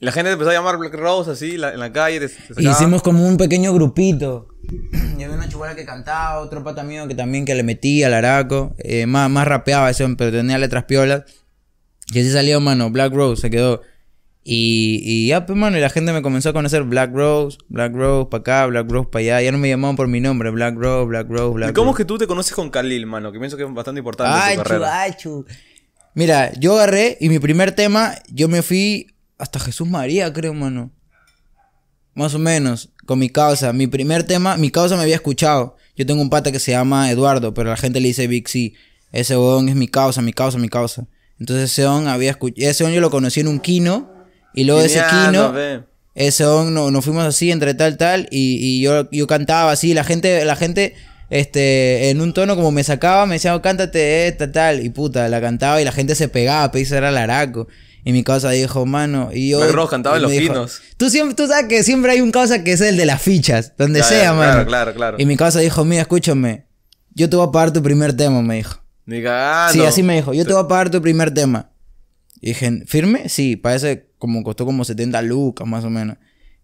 La gente empezó a llamar Black Rose así en la calle. Y Hicimos como un pequeño grupito. Y había una chubala que cantaba, otro pata mío que también que le metía al araco. Eh, más, más rapeaba eso, pero tenía letras piolas. Y así salió, mano, Black Rose se quedó. Y, y ya, pues, mano, y la gente me comenzó a conocer Black Rose, Black Rose para acá, Black Rose para allá. Ya no me llamaban por mi nombre, Black Rose, Black Rose, Black ¿Y cómo es que tú te conoces con Khalil, mano? Que pienso que es bastante importante. Mira, yo agarré y mi primer tema, yo me fui hasta Jesús María, creo, mano. Más o menos, con mi causa. Mi primer tema, mi causa me había escuchado. Yo tengo un pata que se llama Eduardo, pero la gente le dice Big Ese weón es mi causa, mi causa, mi causa. Entonces ese on había escuchado. Ese yo lo conocí en un kino. Y luego de ese kino. Ese on no, nos fuimos así entre tal, tal. Y, y yo, yo cantaba así. La gente, la gente, este, en un tono como me sacaba, me decía, oh, cántate esta, tal. Y puta, la cantaba y la gente se pegaba, pues era el haraco. Y mi causa dijo, mano, y yo... Rojo los Tú, siempre, tú sabes que siempre hay un causa que es el de las fichas, donde sea, mano. Claro, claro, claro. Y mi causa dijo, mira, escúchame, yo te voy a pagar tu primer tema, me dijo. Diga, ah, Sí, así me dijo, yo te voy a pagar tu primer tema. Y dije, ¿firme? Sí, parece como costó como 70 lucas más o menos.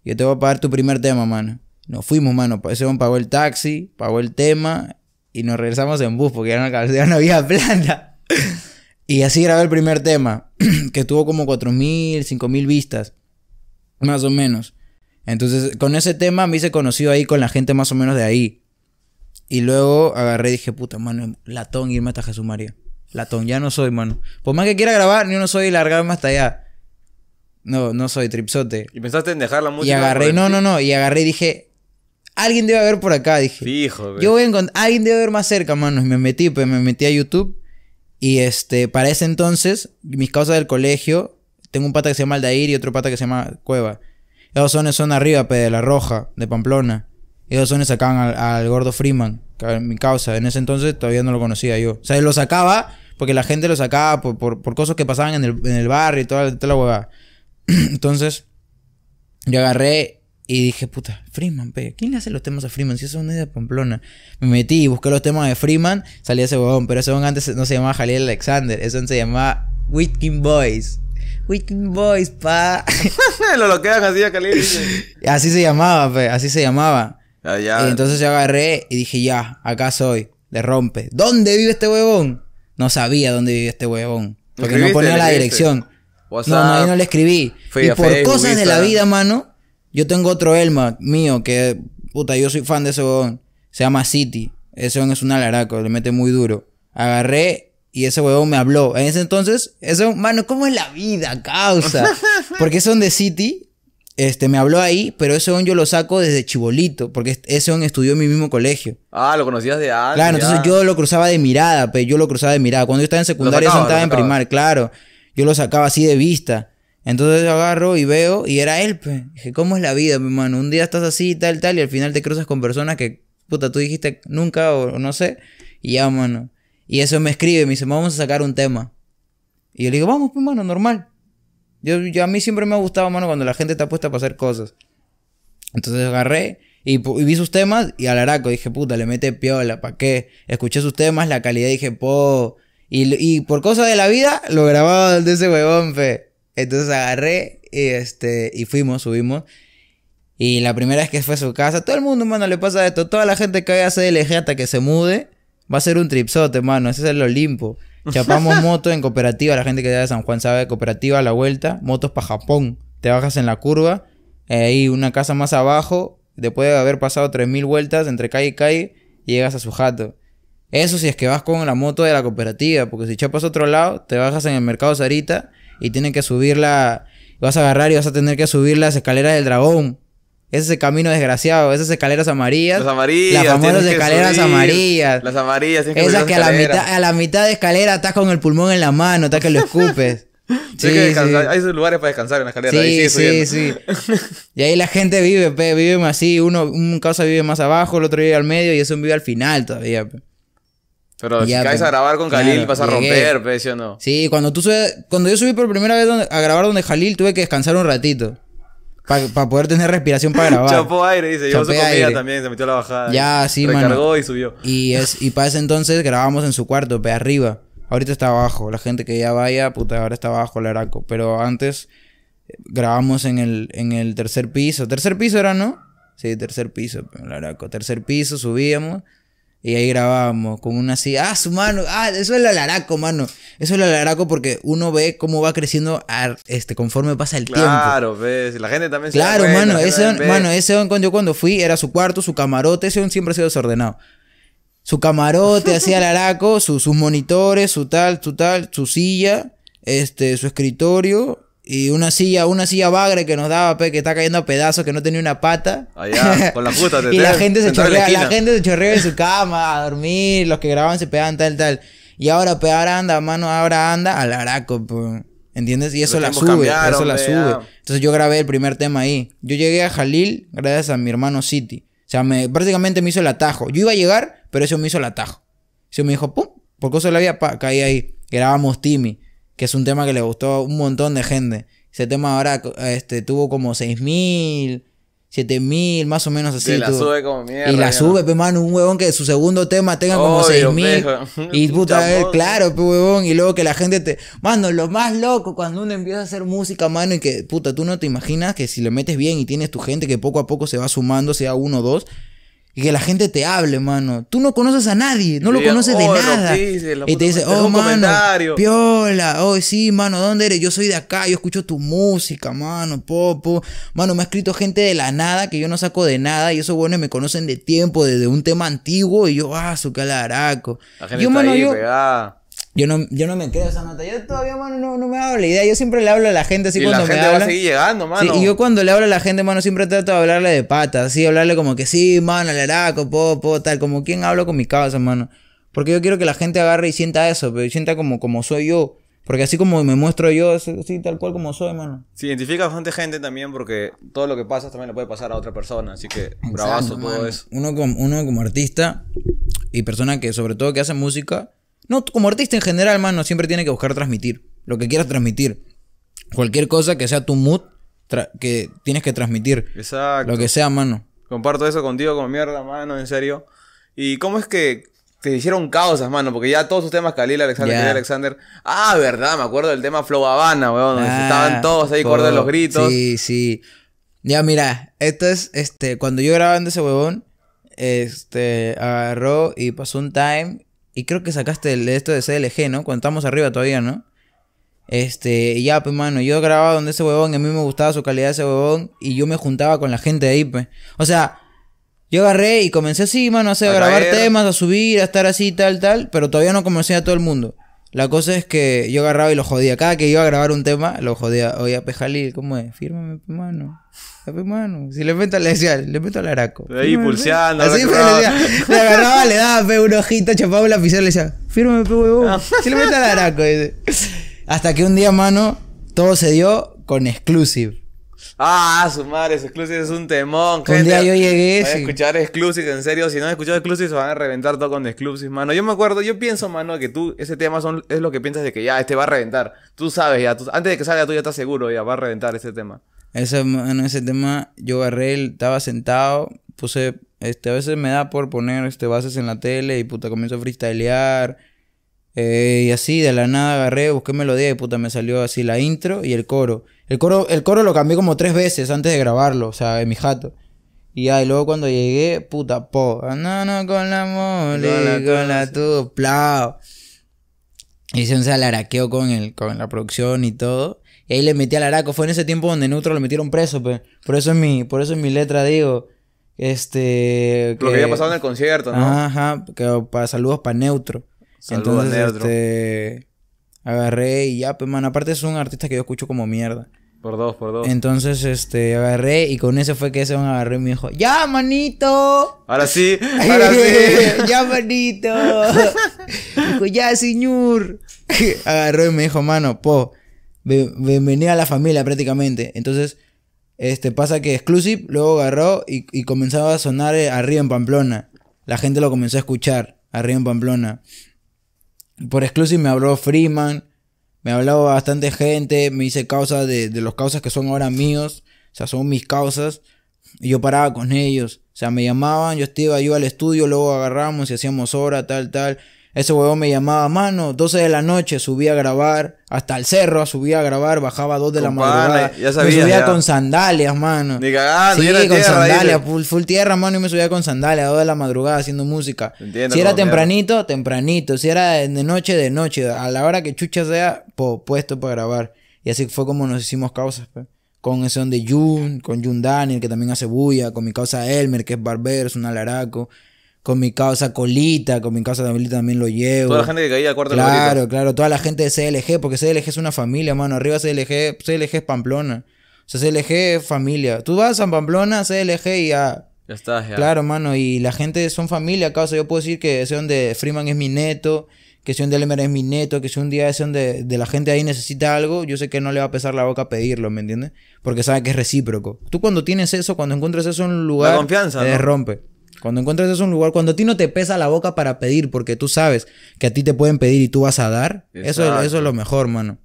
Yo te voy a pagar tu primer tema, mano. Nos fuimos, mano. que hombre pagó el taxi, pagó el tema y nos regresamos en bus porque ya no, ya no había planta. Y así grabé el primer tema, que tuvo como 4.000, 5.000 vistas, más o menos. Entonces, con ese tema me hice conocido ahí con la gente más o menos de ahí. Y luego agarré y dije, puta, mano, latón irme hasta Jesús María. Latón, ya no soy, mano. Por más que quiera grabar, yo no soy largarme hasta allá. No, no soy tripsote. Y pensaste en dejar la música. Y agarré, no, no, no. Y agarré y dije, alguien debe haber por acá, dije. Yo voy a encontrar, alguien debe haber más cerca, mano. Y me metí, pues me metí a YouTube y este, para ese entonces, mis causas del colegio, tengo un pata que se llama Aldair y otro pata que se llama Cueva. Ellos son, son arriba, pe, de La Roja, de Pamplona. esos son sacaban al, gordo Freeman, mi causa. En ese entonces todavía no lo conocía yo. O sea, lo sacaba porque la gente lo sacaba por, cosas que pasaban en el, barrio y toda, la huevada. Entonces, yo agarré y dije, puta, Freeman, pe, ¿quién le hace los temas a Freeman? Si eso es es de Pamplona. Me metí y busqué los temas de Freeman, salía ese huevón, pero ese huevón antes no se llamaba Jalil Alexander, eso se llamaba Whitkin Boys. Whitkin Boys, pa. lo bloquean así a Jalil. así se llamaba, pe, así se llamaba. Ah, y entonces yo agarré y dije, ya, acá soy, le rompe. ¿Dónde vive este huevón? No sabía dónde vive este huevón, porque no ponía la dirección. no, no, le escribí. y por cosas de la vida, mano yo tengo otro Elma mío que, puta, yo soy fan de ese weón. Se llama City. Ese weón es un alaraco, le mete muy duro. Agarré y ese weón me habló. En ese entonces, ese, mano, ¿cómo es la vida, causa? Porque son de City, este, me habló ahí, pero ese on yo lo saco desde chibolito, porque ese on estudió en mi mismo colegio. Ah, lo conocías de antes. Claro, entonces yo lo cruzaba de mirada, pero yo lo cruzaba de mirada. Cuando yo estaba en secundaria, yo estaba en primaria, claro. Yo lo sacaba así de vista. Entonces agarro y veo, y era él, pues. Dije, ¿cómo es la vida, mi hermano? Un día estás así, tal, tal, y al final te cruzas con personas que, puta, tú dijiste nunca o, no sé. Y ya, mano. Y eso me escribe, me dice, vamos a sacar un tema. Y yo le digo, vamos, mi pues, mano, normal. Yo, a mí siempre me ha gustado, mano, cuando la gente está puesta para hacer cosas. Entonces agarré y, vi sus temas y al araco dije, puta, le mete piola, ¿para qué? Escuché sus temas, la calidad, dije, po. Y, por cosa de la vida, lo grababa de ese huevón, fe. Entonces agarré y, este, y fuimos, subimos. Y la primera vez que fue a su casa, todo el mundo, mano, le pasa esto. Toda la gente que haya a LG hasta que se mude, va a ser un tripsote, mano. Ese es el Olimpo. Chapamos moto en cooperativa. La gente que da de San Juan sabe de cooperativa a la vuelta. Motos para Japón. Te bajas en la curva. Eh, ahí una casa más abajo. Después de haber pasado 3.000 vueltas entre calle y calle, llegas a su jato. Eso si es que vas con la moto de la cooperativa. Porque si chapas otro lado, te bajas en el mercado Sarita y tienen que subirla. Vas a agarrar y vas a tener que subir las escaleras del dragón. Ese es el camino desgraciado, esas escaleras amarillas. Las amarillas. Las famosas escaleras amarillas. Las amarillas. Esas que, a, la mitad, de escalera estás con el pulmón en la mano, estás que lo escupes. Sí, sí, Hay lugares para descansar en la escalera. Sí, sí, sí, y ahí la gente vive, pe, vive así. Uno, un causa vive más abajo, el otro vive al medio y un vive al final todavía. Pero si caes pues, a grabar con Khalil vas a romper, pues, ¿sí o no? Sí, cuando, tú cuando yo subí por primera vez a grabar donde Jalil tuve que descansar un ratito. Para poder tener respiración para grabar. Chapó aire, dice. Llevó su comida también, se metió a la bajada. Ya, sí, mano. Recargó y subió. Y, es, y para ese entonces grabamos en su cuarto, pe, arriba. Ahorita está abajo. La gente que ya vaya, puta, ahora está abajo el araco. Pero antes grabamos en el, en el tercer piso. Tercer piso era, ¿no? Sí, tercer piso, el araco. Tercer piso, subíamos. Y ahí grabábamos con una así, ah, su mano, ah, eso es el alaraco, mano. Eso es el alaraco porque uno ve cómo va creciendo este, conforme pasa el tiempo. Claro, ves, la gente también se Claro, mano, ese, ese cuando yo cuando fui era su cuarto, su camarote, ese on siempre ha sido desordenado. Su camarote hacía alaraco, sus monitores, su tal, su tal, su silla, este, su escritorio y una silla, una silla bagre que nos daba, que está cayendo a pedazos, que no tenía una pata. Allá, con la puta. y la gente, se chorrea, la, gente se chorrea en su cama a dormir, los que grababan se pegaban tal, tal. Y ahora, pegar anda, mano, ahora anda al araco, ¿Entiendes? Y eso la sube, eso la sube. Entonces yo grabé el primer tema ahí. Yo llegué a Jalil gracias a mi hermano City. O sea, prácticamente me hizo el atajo. Yo iba a llegar, pero eso me hizo el atajo. Eso me dijo, pum, porque eso la había caído ahí. Grabamos Timmy que es un tema que le gustó un montón de gente. Ese tema ahora este, tuvo como mil... Siete mil... más o menos así. y la sube como mierda, y la sube, pe, mano, un huevón que su segundo tema tenga como mil... Y puta, claro, pe, huevón. Y luego que la gente te... Mano, lo más loco cuando uno empieza a hacer música, mano, y que, puta, tú no te imaginas que si le metes bien y tienes tu gente que poco a poco se va sumando, sea uno o dos y que la gente te hable, mano. Tú no conoces a nadie, no lo conoces de oh, nada. y te dice, oh, mano, piola, oh, sí, mano, ¿dónde eres? Yo soy de acá, yo escucho tu música, mano, popo. Mano, me ha escrito gente de la nada que yo no saco de nada y esos buenos me conocen de tiempo, desde un tema antiguo y yo, ah, su calaraco. La gente está mano, ahí pegada. Yo no, yo no me creo esa nota. Yo todavía, mano, no, no me hago la idea. Yo siempre le hablo a la gente así y cuando la gente me llegando, mano. Sí, y yo cuando le hablo a la gente, mano, siempre trato de hablarle de patas. Así, hablarle como que sí, mano, el araco, po, po, tal. Como quien hablo con mi casa, mano. Porque yo quiero que la gente agarre y sienta eso, pero sienta como, como soy yo. Porque así como me muestro yo, así tal cual como soy, mano. Se identifica bastante gente también porque todo lo que pasa también le puede pasar a otra persona. Así que un bravazo todo eso. Uno como, uno como artista y persona que sobre todo que hace música no, como artista en general, mano, siempre tiene que buscar transmitir lo que quieras transmitir. Cualquier cosa que sea tu mood, que tienes que transmitir. Exacto. Lo que sea, mano. Comparto eso contigo como mierda, mano, en serio. ¿Y cómo es que te hicieron causas, mano? Porque ya todos sus temas, Khalil, Alexander, Alexander. Ah, verdad, me acuerdo del tema Flow Habana, weón, donde ah, estaban todos ahí, Con de los gritos. Sí, sí. Ya, mira, esto es, este, cuando yo grabando ese huevón, este, agarró y pasó un time y creo que sacaste el de esto de CLG, ¿no? Cuando estamos arriba todavía, ¿no? Este, ya, pues, mano, yo grababa donde ese huevón, a mí me gustaba su calidad de ese huevón, y yo me juntaba con la gente de ahí, pues. O sea, yo agarré y comencé así, mano, a, hacer, a, grabar temas, a subir, a estar así, tal, tal, pero todavía no conocía a todo el mundo. La cosa es que yo agarraba y lo jodía. Cada que iba a grabar un tema, lo jodía. Oye, Pejalil, ¿cómo es? Fírmame, pe mano. Pe mano. Si le meto, le decía, le meto al araco. Ahí pulseando. Así le Le agarraba, le daba pe un ojito chapaba un lapicero, le decía, fírmame, pe huevo. Si le meto al araco. Hasta que un día, mano, todo se dio con exclusive. Ah, su madre, Exclusive es un temón, día yo llegué. a escuchar Exclusive, en serio. Si no han escuchado Exclusive, se van a reventar todo con Exclusive, mano. Yo me acuerdo, yo pienso, mano, que tú, ese tema es lo que piensas de que ya, este va a reventar. Tú sabes ya, antes de que salga tú ya estás seguro, ya va a reventar ese tema. Ese, ese tema, yo agarré, estaba sentado, puse, este, a veces me da por poner, este, bases en la tele y puta, comienzo a freestylear eh, y así, de la nada agarré, busqué melodía y puta, me salió así la intro y el coro. El coro, el coro lo cambié como tres veces antes de grabarlo, o sea, en mi jato. Y ahí luego cuando llegué, puta, po, no, no, con la mole, no, con la tu, plao. Hice un salaraqueo con, el, con la producción y todo. Y ahí le metí al araco. Fue en ese tiempo donde Neutro lo metieron preso, Por eso es mi, por eso mi letra digo, este... lo que había pasado en el concierto, ¿no? Ajá, para saludos para Neutro. Entonces, este, agarré y ya, pues, aparte es un artista que yo escucho como mierda. Por dos, por dos. Entonces, este, agarré y con ese fue que ese me agarró y me dijo, ¡Ya, manito! Ahora sí, ahora sí. ¡Ya, manito! dijo, ¡Ya, señor! agarró y me dijo, mano, po, bienvenida a la familia prácticamente. Entonces, este, pasa que Exclusive luego agarró y, y comenzaba a sonar eh, arriba en Pamplona. La gente lo comenzó a escuchar arriba en Pamplona por exclusive me habló Freeman, me habló bastante gente, me hice causa de, de los causas que son ahora míos, o sea, son mis causas, y yo paraba con ellos, o sea, me llamaban, yo iba yo al estudio, luego agarramos y hacíamos hora, tal, tal, ese huevón me llamaba, mano, 12 de la noche, subía a grabar, hasta el cerro subía a grabar, bajaba a 2 de la madrugada. me subía con sandalias, mano. Ni cagando, sí, con sandalias, full, tierra, mano, y me subía con sandalias a 2 de la madrugada haciendo música. si era tempranito, tempranito. Si era de noche, de noche. A la hora que chucha sea, puesto para grabar. Y así fue como nos hicimos causas, pues. con ese de Jun, con Jun Daniel, que también hace bulla, con mi causa Elmer, que es barbero, es un alaraco, con mi causa Colita, con mi causa también lo llevo. Toda la gente que caía a cuarto Claro, claro, toda la gente de CLG, porque CLG es una familia, mano. Arriba CLG, CLG es Pamplona. O sea, CLG es familia. Tú vas a Pamplona, CLG y ya. Ya estás, ya. Claro, mano, y la gente son familia, causa. Yo puedo decir que ese donde Freeman es mi neto, que ese donde Lemere es mi neto, que si un día ese donde de la gente ahí necesita algo, yo sé que no le va a pesar la boca pedirlo, ¿me entiendes? Porque sabe que es recíproco. Tú cuando tienes eso, cuando encuentras eso en un lugar, la confianza, te rompe. Cuando encuentres eso un lugar, cuando a ti no te pesa la boca para pedir, porque tú sabes que a ti te pueden pedir y tú vas a dar, eso, es lo mejor, mano.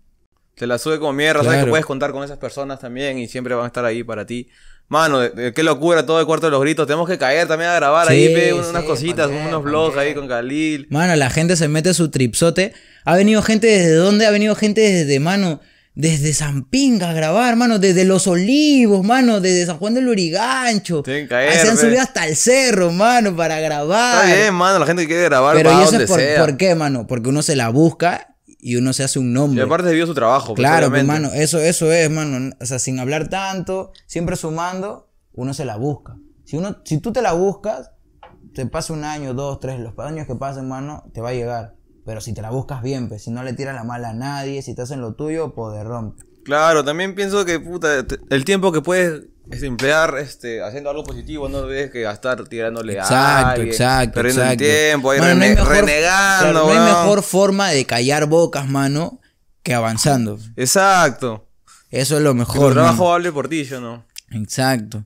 Te la sube como mierda, sabes que puedes contar con esas personas también y siempre van a estar ahí para ti. Mano, qué locura todo el cuarto de los gritos. Tenemos que caer también a grabar ahí, unas cositas, unos vlogs ahí con Khalil. Mano, la gente se mete su tripsote. Ha venido gente desde dónde? Ha venido gente desde, mano, desde San Pinga a grabar, mano. Desde Los Olivos, mano. Desde San Juan del Urigancho. se han pues. subido hasta el cerro, mano, para grabar. Está bien, mano. La gente quiere grabar Pero y eso es por, qué, mano. Porque uno se la busca y uno se hace un nombre. Y aparte vio su trabajo. Pues, claro, pero, pues, mano. Eso, eso es, mano. O sea, sin hablar tanto, siempre sumando, uno se la busca. Si, uno, si tú te la buscas, te pasa un año, dos, tres, los años que pasen, mano, te va a llegar. Pero si te la buscas bien, pues, si no le tiras la mala a nadie, si te en lo tuyo, poder rompe. Claro, también pienso que puta, el tiempo que puedes este, emplear este, haciendo algo positivo, no debes que gastar tirándole exacto, a alguien, exacto, perdiendo exacto. tiempo, renegando. no hay mejor forma de callar bocas, mano, que avanzando. Exacto. Eso es lo mejor. Que trabajo hable por ti, yo no. Exacto.